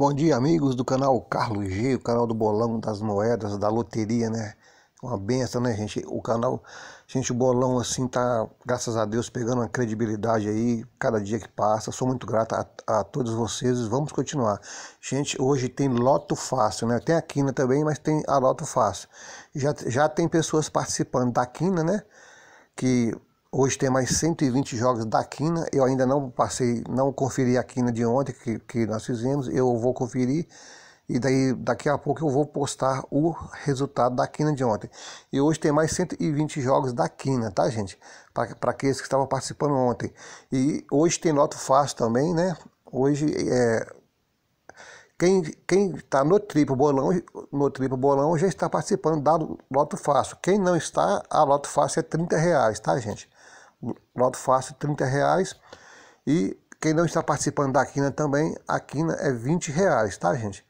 Bom dia, amigos do canal Carlos G, o canal do bolão das moedas, da loteria, né? Uma benção, né, gente? O canal, gente, o bolão assim tá, graças a Deus, pegando uma credibilidade aí, cada dia que passa. Sou muito grato a, a todos vocês. Vamos continuar. Gente, hoje tem Loto Fácil, né? Tem a Quina também, mas tem a Loto Fácil. Já, já tem pessoas participando da Quina, né? Que Hoje tem mais 120 jogos da quina. Eu ainda não passei, não conferi a quina de ontem que, que nós fizemos. Eu vou conferir e daí daqui a pouco eu vou postar o resultado da quina de ontem. E hoje tem mais 120 jogos da quina, tá, gente? Para aqueles que estavam participando ontem. E hoje tem nota fácil também, né? Hoje é quem quem está no triplo bolão no triplo bolão já está participando da loto fácil. Quem não está, a loto fácil é 30 reais, tá, gente? Loto fácil R$ reais e quem não está participando da quina também, a quina é 20 reais, tá, gente?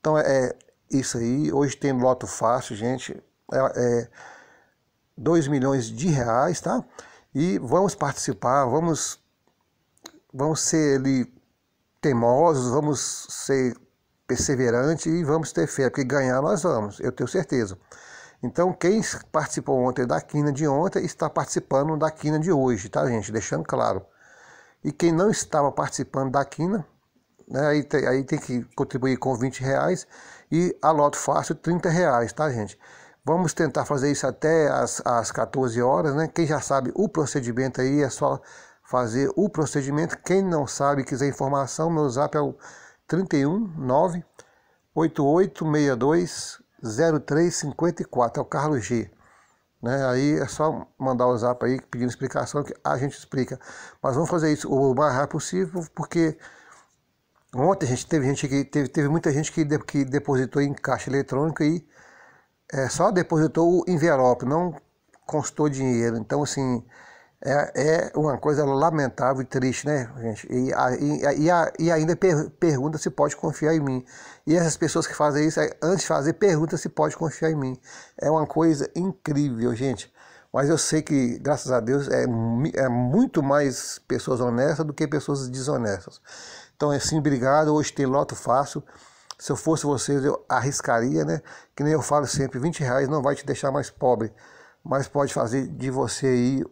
Então é, é, isso aí. Hoje tem loto fácil, gente. É, é 2 milhões de reais, tá? E vamos participar, vamos, vamos ser ali teimosos, vamos ser perseverantes e vamos ter fé, porque ganhar nós vamos, eu tenho certeza. Então, quem participou ontem da quina de ontem está participando da quina de hoje, tá, gente? Deixando claro. E quem não estava participando da quina, né, aí, tem, aí tem que contribuir com 20 reais e a loto fácil 30 reais, tá, gente? Vamos tentar fazer isso até as, as 14 horas, né? Quem já sabe o procedimento aí é só fazer o procedimento. Quem não sabe, quiser informação, meu zap é o 319 8862 0354, é o Carlos G. Né? Aí é só mandar o zap aí pedindo explicação que a gente explica. Mas vamos fazer isso o mais rápido possível, porque ontem a gente teve gente que teve, teve muita gente que, de, que depositou em caixa eletrônica e é, só depositou o envelope, não constou dinheiro. Então assim, é, é uma coisa lamentável e triste, né, gente? E, e, e ainda per, pergunta se pode confiar em mim. E essas pessoas que fazem isso, é, antes de fazer, pergunta se pode confiar em mim. É uma coisa incrível, gente. Mas eu sei que, graças a Deus, é, é muito mais pessoas honestas do que pessoas desonestas. Então, assim, obrigado. Hoje tem loto fácil. Se eu fosse vocês, eu arriscaria, né? Que nem eu falo sempre, 20 reais não vai te deixar mais pobre, mas pode fazer de você aí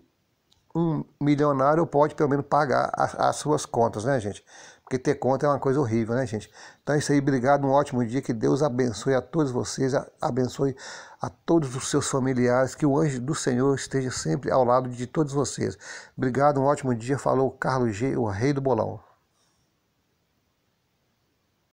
um milionário pode pelo menos pagar as, as suas contas, né, gente? Porque ter conta é uma coisa horrível, né, gente? Então é isso aí, obrigado, um ótimo dia, que Deus abençoe a todos vocês, abençoe a todos os seus familiares, que o anjo do Senhor esteja sempre ao lado de todos vocês. Obrigado, um ótimo dia, falou Carlos G, o rei do bolão.